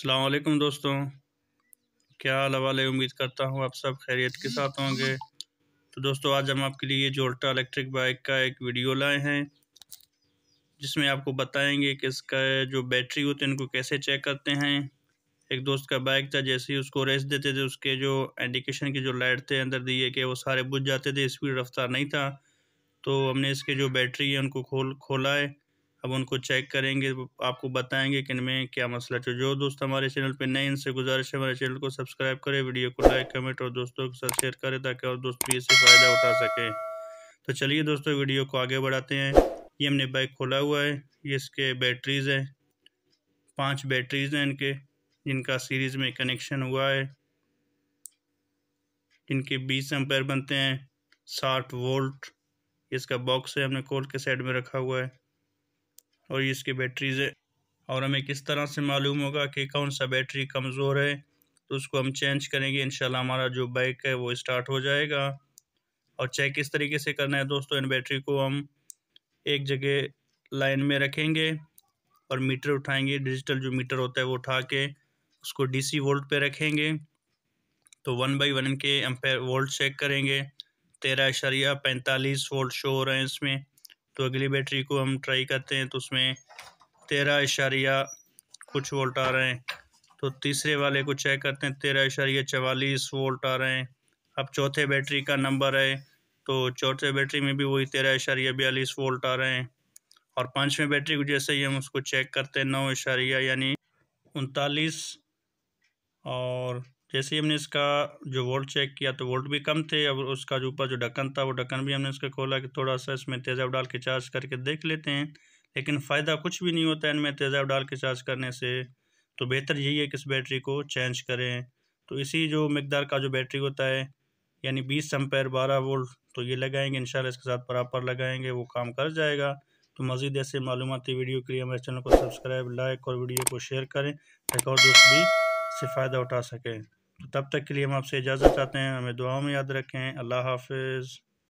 अलकुम दोस्तों क्या हाल उम्मीद करता हूँ आप सब खैरियत के साथ होंगे तो दोस्तों आज हम आपके लिए जोल्टा इलेक्ट्रिक बाइक का एक वीडियो लाए हैं जिसमें आपको बताएंगे कि इसका जो बैटरी होती है इनको कैसे चेक करते हैं एक दोस्त का बाइक था जैसे ही उसको रेस देते थे उसके जो इंडिकेशन के जो लाइट थे अंदर दिए कि वो सारे बुझ जाते थे स्पीड रफ्तार नहीं था तो हमने इसके जो बैटरी है उनको खोल खोला है अब उनको चेक करेंगे आपको बताएंगे कि इनमें क्या मसला है तो जो दोस्त हमारे चैनल पर नए इनसे गुजारिश है हमारे चैनल को सब्सक्राइब करें वीडियो को लाइक कमेंट और दोस्तों के साथ शेयर करें ताकि और दोस्त भी इससे फ़ायदा उठा सकें तो चलिए दोस्तों वीडियो को आगे बढ़ाते हैं ये हमने बाइक खोला हुआ है ये इसके बैटरीज़ हैं पाँच बैटरीज़ हैं इनके जिनका सीरीज़ में कनेक्शन हुआ है इनके बीस एम्पेयर बनते हैं साठ वोल्ट इसका बॉक्स है हमने खोल के साइड में रखा हुआ है और इसके बैटरीज है और हमें किस तरह से मालूम होगा कि कौन सा बैटरी कमज़ोर है तो उसको हम चेंज करेंगे इन हमारा जो बाइक है वो स्टार्ट हो जाएगा और चेक इस तरीके से करना है दोस्तों इन बैटरी को हम एक जगह लाइन में रखेंगे और मीटर उठाएंगे डिजिटल जो मीटर होता है वो उठा के उसको डीसी वोल्ट पे रखेंगे तो वन बाई वन के एम्पेयर वोल्ट चेक करेंगे तेरह इशारिया पैंतालीस वोल्ट शो हो रहे हैं इसमें तो अगली बैटरी को हम ट्राई करते हैं तो उसमें तेरह इशारिया कुछ वोल्ट आ रहे हैं तो तीसरे वाले को चेक करते हैं तेरह इशारिया चवालीस वोल्ट आ रहे हैं अब चौथे बैटरी का नंबर है तो चौथे बैटरी में भी वही तेरह इशारिया बयालीस वोल्ट आ रहे हैं और पाँचवें बैटरी को जैसे ही हम उसको चेक करते हैं नौ इशारिया यानी उनतालीस और जैसे ही हमने इसका जो वोल्ट चेक किया तो वोल्ट भी कम थे अब उसका जो ऊपर जो ढक्कन था वो ढक्कन भी हमने इसका खोला कि थोड़ा सा इसमें तेज़ाब डाल के चार्ज करके देख लेते हैं लेकिन फ़ायदा कुछ भी नहीं होता है इनमें तेज़ाब डाल के चार्ज करने से तो बेहतर यही है कि इस बैटरी को चेंज करें तो इसी जो मकदार का जो बैटरी होता है यानी बीस सम्पेयर बारह वोल्ट तो ये लगाएंगे इन इसके साथ बराबर लगाएंगे वो काम कर जाएगा तो मज़ीद ऐसे मालूमती वीडियो के लिए हमारे चैनल को सब्सक्राइब लाइक और वीडियो को शेयर करें ताकि और दोस्त भी से फ़ायदा उठा सकें तब तक के लिए हम आपसे इजाज़त चाहते हैं हमें दुआओं में याद रखें अल्लाह हाफिज़